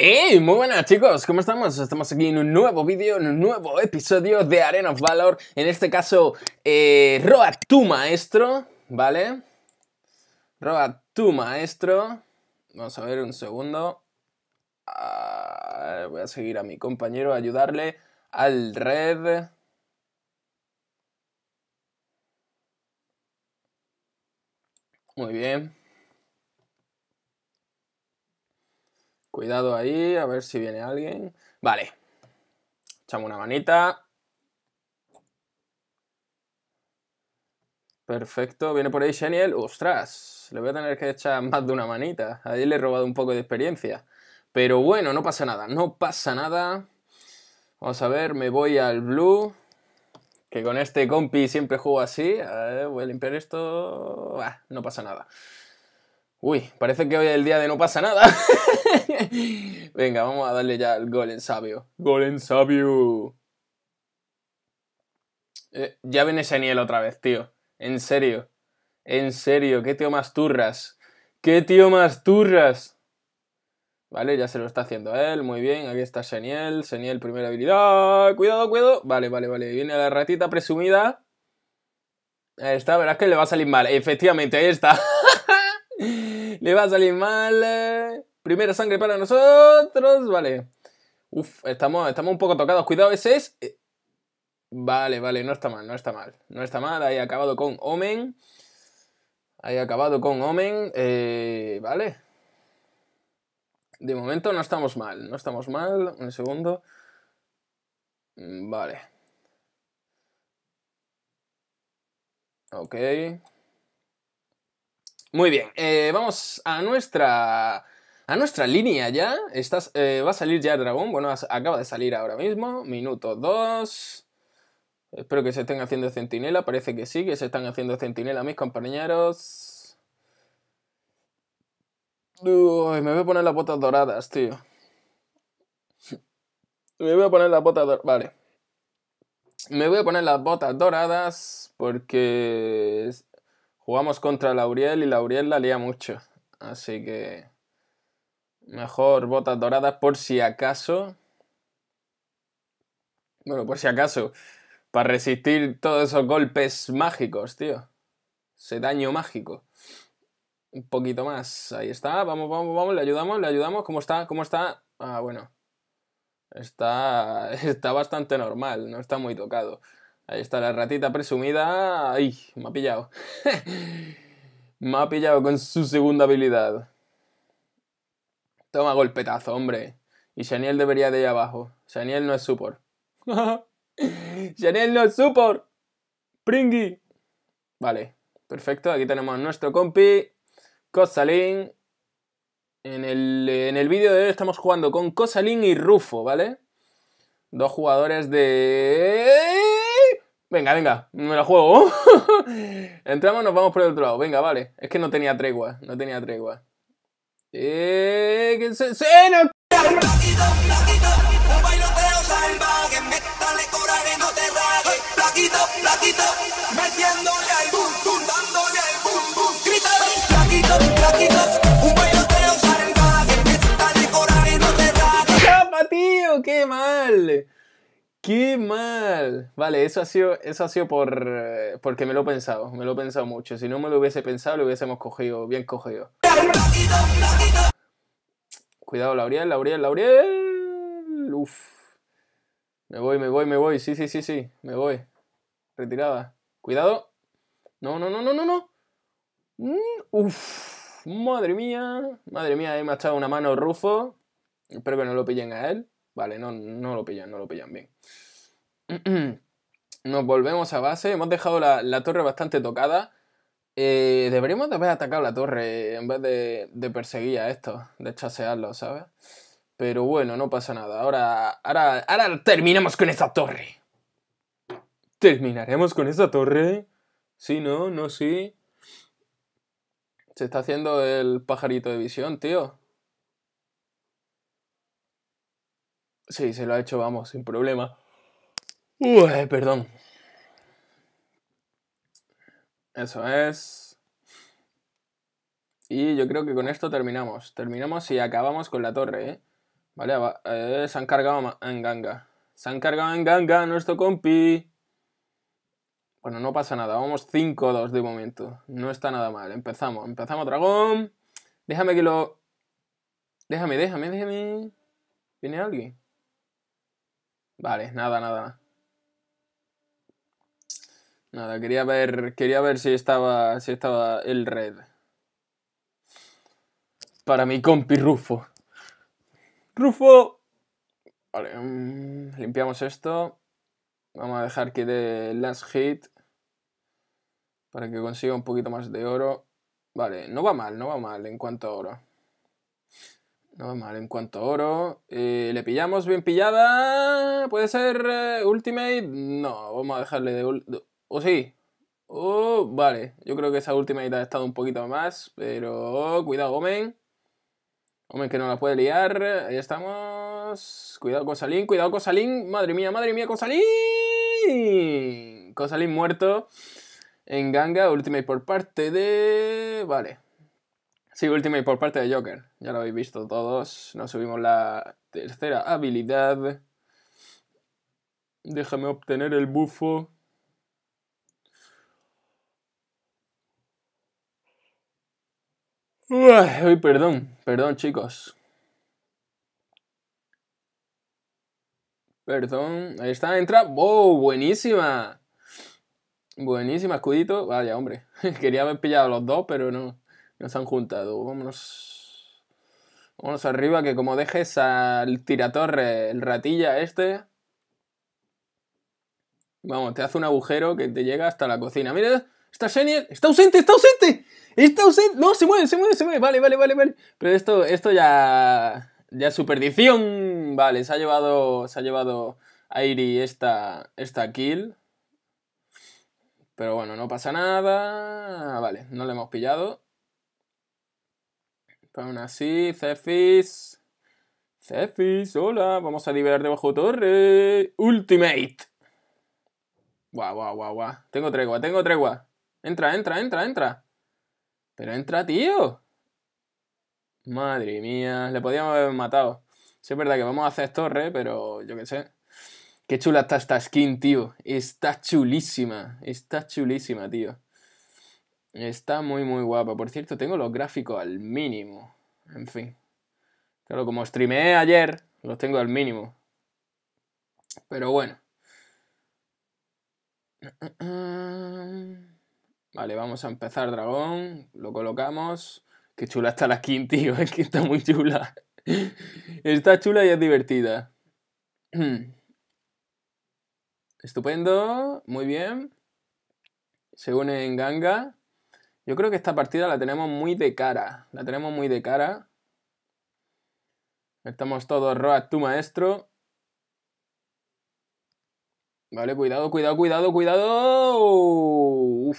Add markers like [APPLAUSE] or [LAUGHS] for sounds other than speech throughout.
¡Hey! Muy buenas chicos, ¿cómo estamos? Estamos aquí en un nuevo vídeo, en un nuevo episodio de Arena of Valor. En este caso, eh, roba tu maestro, ¿vale? Roba tu maestro. Vamos a ver un segundo. Ah, voy a seguir a mi compañero, a ayudarle al red. muy bien. Cuidado ahí, a ver si viene alguien. Vale. Echamos una manita. Perfecto, viene por ahí Sheniel. ¡Ostras! Le voy a tener que echar más de una manita. Ahí le he robado un poco de experiencia. Pero bueno, no pasa nada, no pasa nada. Vamos a ver, me voy al blue. Que con este compi siempre juego así. voy a limpiar esto. Ah, no pasa nada. Uy, parece que hoy es el día de no pasa nada. [LAUGHS] Venga, vamos a darle ya el gol en sabio. Gol en sabio. Eh, ya ven ese niel otra vez, tío. En serio. En serio, qué tío más turras. Qué tío más turras. ¿Vale? Ya se lo está haciendo él, muy bien, aquí está Seniel, Seniel primera habilidad, cuidado, cuidado, vale, vale, vale, viene la ratita presumida, ahí está, verás que le va a salir mal, efectivamente, ahí está, [LAUGHS] le va a salir mal, eh. primera sangre para nosotros, vale, uf, estamos, estamos un poco tocados, cuidado, ese es, eh. vale, vale, no está mal, no está mal, no está mal, ahí acabado con Omen, ahí acabado con Omen, eh, vale, de momento no estamos mal, no estamos mal. Un segundo. Mm, vale. Ok. Muy bien, eh, vamos a nuestra a nuestra línea ya. Eh, va a salir ya el dragón. Bueno, acaba de salir ahora mismo. Minuto 2. Espero que se estén haciendo centinela. Parece que sí, que se están haciendo centinela mis compañeros me voy a poner las botas doradas, tío. Me voy a poner las botas doradas. Vale. Me voy a poner las botas doradas porque jugamos contra Lauriel y Lauriel la lía mucho. Así que mejor botas doradas por si acaso. Bueno, por si acaso. Para resistir todos esos golpes mágicos, tío. Ese daño mágico. Un poquito más. Ahí está. Vamos, vamos, vamos. Le ayudamos, le ayudamos. ¿Cómo está? ¿Cómo está? Ah, bueno. Está, [LAUGHS] está bastante normal. No está muy tocado. Ahí está la ratita presumida. ¡Ay! Me ha pillado. [LAUGHS] me ha pillado con su segunda habilidad. Toma golpetazo, hombre. Y Shaniel debería de ir abajo. Xaniel no es support. Xaniel [LAUGHS] no es support. Pringy. Vale. Perfecto. Aquí tenemos nuestro compi. Cosalin, En el, en el vídeo de hoy estamos jugando con Cosalín y Rufo, ¿vale? Dos jugadores de... Venga, venga, me la juego. [LAUGHS] Entramos, nos vamos por el otro lado. Venga, vale. Es que no tenía tregua, no tenía tregua. Eh, que se, se, no. metiéndole al boom, dándole al boom. ¡Qué mal! Vale, eso ha sido, eso ha sido por, eh, porque me lo he pensado, me lo he pensado mucho. Si no me lo hubiese pensado, lo hubiésemos cogido, bien cogido. Cuidado, Lauriel, Lauriel, Lauriel. Uf. Me voy, me voy, me voy. Sí, sí, sí, sí. Me voy. Retirada. Cuidado. No, no, no, no, no, no. Mm, uf. Madre mía. Madre mía, ahí me ha una mano Rufo. Espero que no lo pillen a él. Vale, no, no lo pillan, no lo pillan bien. Nos volvemos a base. Hemos dejado la, torre bastante tocada. Eh, deberíamos de haber atacado la torre en vez de, perseguir a esto de chasearlo ¿sabes? Pero bueno, no pasa nada. Ahora, ahora, ahora terminamos con esa torre. ¿Terminaremos con esa torre? Sí, no, no, sí. Se está haciendo el pajarito de visión, tío. Sí, se lo ha hecho, vamos, sin problema. Uy, perdón. Eso es. Y yo creo que con esto terminamos. Terminamos y acabamos con la torre, ¿eh? Vale, eh, se han cargado en ganga. Se han cargado en ganga nuestro compi. Bueno, no pasa nada. Vamos 5-2 de momento. No está nada mal. Empezamos. Empezamos, dragón. Déjame que lo... Déjame, déjame, déjame. ¿Viene alguien? Vale, nada, nada. Nada, quería ver, quería ver si estaba, si estaba el red. Para mi compi Rufo. Rufo. Vale, mm, limpiamos esto. Vamos a dejar que dé last hit. Para que consiga un poquito más de oro. Vale, no va mal, no va mal en cuanto a oro. No mal en cuanto a oro. Eh, Le pillamos bien pillada. ¿Puede ser eh, Ultimate? No, vamos a dejarle de... ¿O oh, sí? Oh, vale. Yo creo que esa Ultimate ha estado un poquito más. Pero cuidado, Omen. Omen que no la puede liar. Ahí estamos. Cuidado con Salín, cuidado con Salín. Madre mía, madre mía, con Salín. Con Salín muerto. En ganga, Ultimate por parte de... Vale. Sí, y por parte de Joker. Ya lo habéis visto todos. Nos subimos la tercera habilidad. Déjame obtener el bufo. Uy, perdón, perdón chicos. Perdón, ahí está, entra. ¡Wow! Buenísima. Buenísima, escudito. Vaya, hombre. [LAUGHS] Quería haber pillado los dos, pero no. Nos han juntado. Vámonos. Vámonos arriba, que como dejes al tiratorre, el ratilla este. Vamos, te hace un agujero que te llega hasta la cocina. Mira, está senior Está ausente, está ausente. Está ausente. No, se mueve, se mueve, se mueve. Vale, vale, vale, vale. Pero esto, esto ya. Ya es su perdición. Vale, se ha llevado. Se ha llevado Airi esta, esta kill. Pero bueno, no pasa nada. Vale, no le hemos pillado. Pues aún así, Cephis. Cephis, hola. Vamos a liberar debajo torre. Ultimate. Guau, guau, guau, guau. Tengo tregua, tengo tregua. Entra, entra, entra, entra. Pero entra, tío. Madre mía, le podíamos haber matado. Sí, es verdad que vamos a hacer torre, pero yo qué sé. Qué chula está esta skin, tío. Está chulísima. Está chulísima, tío. Está muy, muy guapa. Por cierto, tengo los gráficos al mínimo. En fin. Claro, como streameé ayer, los tengo al mínimo. Pero bueno. [CLEARS THROAT] Vale, vamos a empezar dragón. Lo colocamos. Qué chula está la skin, [LAUGHS] tío. Es que está muy chula. [LAUGHS] Está chula y es divertida. [CLEARS THROAT] Estupendo. Muy bien. Se une en ganga. Yo creo que esta partida la tenemos muy de cara. La tenemos muy de cara. Estamos todos rock, tu maestro. Vale, cuidado, cuidado, cuidado, cuidado.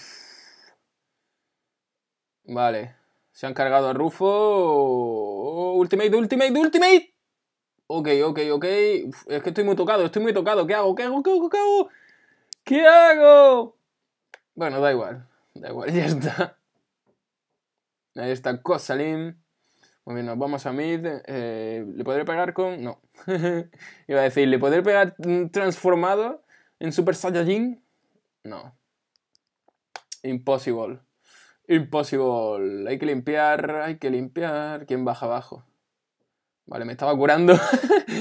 Vale. Se han cargado a Rufo. ultimate, ultimate, ultimate. Ok, ok, ok. es que estoy muy tocado, estoy muy tocado. ¿Qué hago? ¿Qué hago? ¿Qué hago? ¿Qué hago? ¿Qué hago? Bueno, da igual. Da igual, [LAUGHS] ya está. Ahí está Kosalim. Muy bien, nos vamos a mid. Eh, ¿Le podré pegar con...? No. [LAUGHS] Iba a decir, ¿le podré pegar transformado en Super Saiyajin? No. Impossible. Impossible. Hay que limpiar, hay que limpiar. ¿Quién baja abajo? Vale, me estaba curando.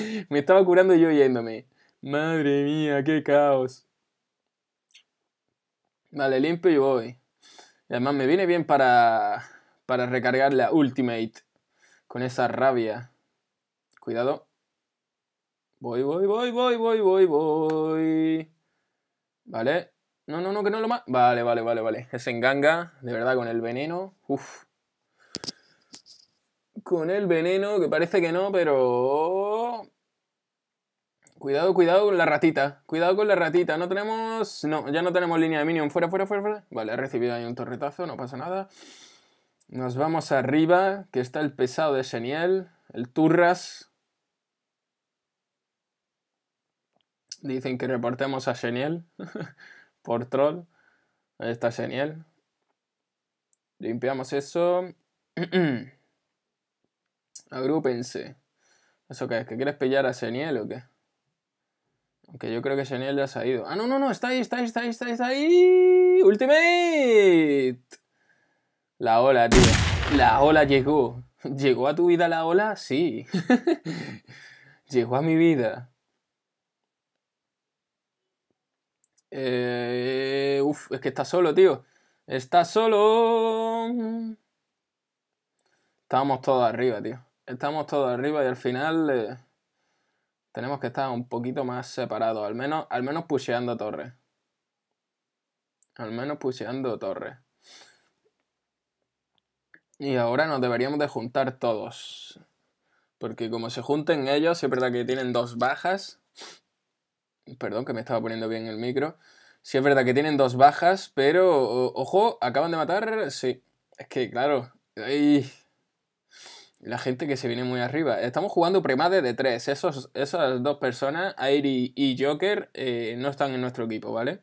[LAUGHS] me estaba curando yo yéndome. Madre mía, qué caos. Vale, limpio y voy. Y además me viene bien para para recargar la Ultimate. Con esa rabia. Cuidado. Voy, voy, voy, voy, voy, voy, voy. Vale. No, no, no, que no lo más. Vale, vale, vale, vale. en ganga, de verdad, con el veneno. Uf. Con el veneno, que parece que no, pero... Cuidado, cuidado con la ratita. Cuidado con la ratita. No tenemos... No, ya no tenemos línea de minion. Fuera, fuera, fuera, fuera. Vale, he recibido ahí un torretazo, no pasa nada. Nos vamos arriba, que está el pesado de Geniel, el Turras. Dicen que reportemos a Seniel [LAUGHS] por troll. Ahí está Geniel. Limpiamos eso. [CLEARS THROAT] Agrúpense. ¿Eso qué es? ¿Que quieres pillar a Seniel o qué? Aunque yo creo que Geniel ya se ha ido. Ah, no, no, no, está ahí, está ahí, está ahí, está ahí. Ultimate. La ola, tío. La ola llegó. ¿Llegó a tu vida la ola? Sí. [LAUGHS] llegó a mi vida. Eh, uf, es que está solo, tío. Está solo. Estábamos todos arriba, tío. Estamos todos arriba y al final eh, tenemos que estar un poquito más separados. Al menos, al menos pusheando torres. Al menos pusheando torres. Y ahora nos deberíamos de juntar todos. Porque como se junten ellos, es verdad que tienen dos bajas. Perdón que me estaba poniendo bien el micro. Sí es verdad que tienen dos bajas, pero ojo, acaban de matar. Sí, es que claro, hay la gente que se viene muy arriba. Estamos jugando premade de tres. Esos, esas dos personas, Airi y Joker, eh, no están en nuestro equipo, ¿vale?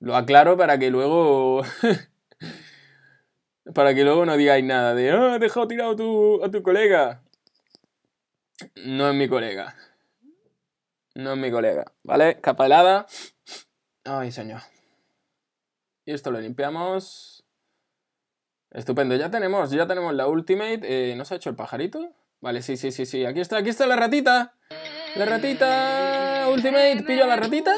Lo aclaro para que luego [LAUGHS] Para que luego no digáis nada de, ah, he dejado tirado a tu, a tu colega. No es mi colega. No es mi colega, ¿vale? Capa helada. Ay, señor. Y esto lo limpiamos. Estupendo, ya tenemos, ya tenemos la ultimate. nos eh, ¿No ha hecho el pajarito? Vale, sí, sí, sí, sí. Aquí está, aquí está la ratita. La ratita. Ultimate, pillo a la ratita.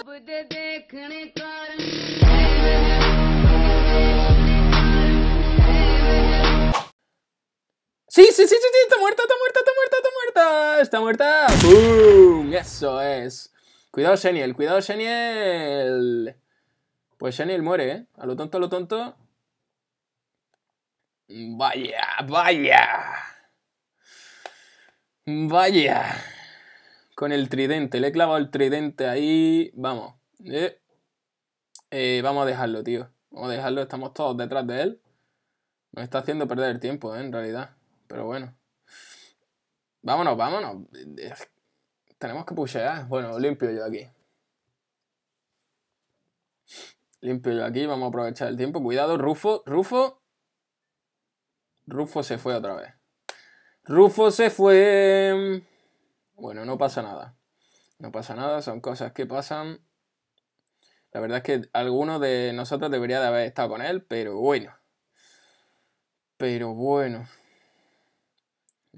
Sí, sí, sí, sí, está muerta, está muerta, está muerta, está muerta, está muerta. ¡Bum! Eso es. Cuidado, Sheniel, cuidado, Sheniel. Pues Sheniel muere, ¿eh? A lo tonto, a lo tonto. Vaya, vaya. Vaya. Con el tridente, le he clavado el tridente ahí. Vamos. Eh. eh vamos a dejarlo, tío. Vamos a dejarlo, estamos todos detrás de él. Nos está haciendo perder el tiempo, ¿eh? en realidad. Pero bueno. Vámonos, vámonos. Tenemos que pushear. Bueno, limpio yo aquí. Limpio yo aquí, vamos a aprovechar el tiempo. Cuidado, Rufo, Rufo. Rufo se fue otra vez. Rufo se fue. Bueno, no pasa nada. No pasa nada, son cosas que pasan. La verdad es que alguno de nosotros debería de haber estado con él, pero bueno. Pero bueno.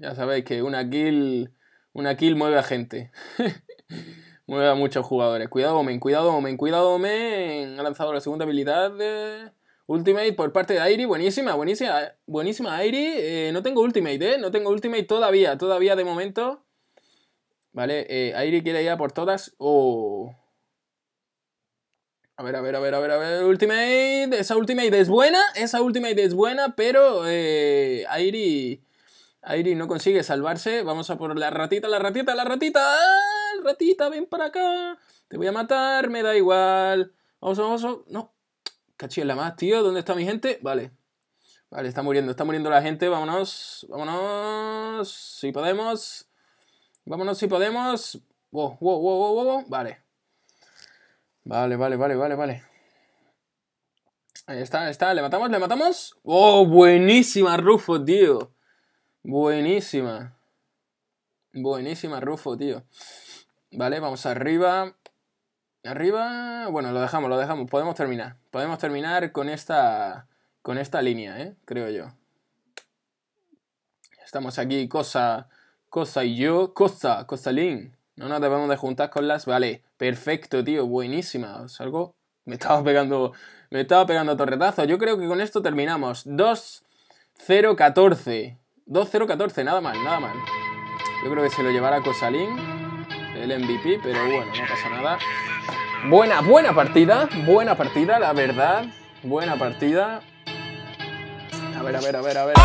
Ya sabéis que una kill, una kill mueve a gente. [LAUGHS] mueve a muchos jugadores. Cuidado, Omen, cuidado, Omen, cuidado, Omen. Ha lanzado la segunda habilidad de Ultimate por parte de Airi. Buenísima, buenísima, buenísima Airi. Eh, no tengo Ultimate, ¿eh? No tengo Ultimate todavía, todavía de momento. Vale, eh, Airi quiere ir a por todas. Oh. A ver, a ver, a ver, a ver, a ver. Ultimate. Esa Ultimate es buena. Esa Ultimate es buena, pero eh, Airi Airi no consigue salvarse. Vamos a por la ratita, la ratita, la ratita. ¡Ah! ratita, ven para acá. Te voy a matar, me da igual. Vamos, vamos, vamos. No. la más, tío. ¿Dónde está mi gente? Vale. Vale, está muriendo, está muriendo la gente. Vámonos, vámonos. Si podemos. Vámonos si podemos. Wow, wow, wow, wow, wow. Vale. Vale, vale, vale, vale, vale. Ahí está, está. ¿Le matamos? ¿Le matamos? ¡Oh, buenísima, Rufo, tío! Buenísima. Buenísima, Rufo, tío. Vale, vamos arriba. Arriba. Bueno, lo dejamos, lo dejamos. Podemos terminar. Podemos terminar con esta. Con esta línea, ¿eh? Creo yo. Estamos aquí, cosa. Cosa y yo. Cosa, Lin, No nos debemos de juntar con las. Vale. Perfecto, tío. Buenísima. Salgo. Me estaba pegando. Me estaba pegando torretazo. Yo creo que con esto terminamos. 2-0-14. 2-0-14, nada mal, nada mal. Yo creo que se lo llevará Cosalín, el MVP, pero bueno, no pasa nada. Buena, buena partida, buena partida, la verdad. Buena partida. A ver, a ver, a ver, a ver. Oh.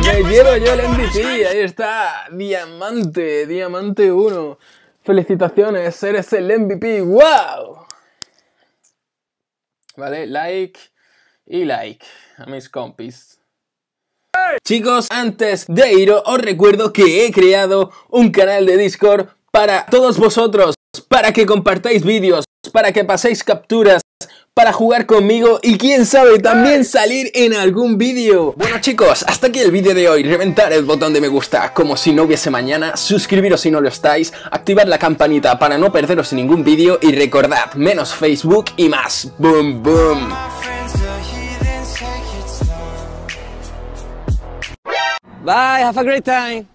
Me llevo yo el MVP, ahí está. Diamante, diamante 1. Felicitaciones, eres el MVP, wow. Vale, like y like a mis compis. Chicos, antes de ir, os recuerdo que he creado un canal de Discord para todos vosotros, para que compartáis vídeos, para que paséis capturas, para jugar conmigo y quién sabe también salir en algún vídeo. Bueno chicos, hasta aquí el vídeo de hoy. Reventar el botón de me gusta como si no hubiese mañana, suscribiros si no lo estáis, activar la campanita para no perderos ningún vídeo y recordad, menos Facebook y más. Boom, boom. Bye, have a great time.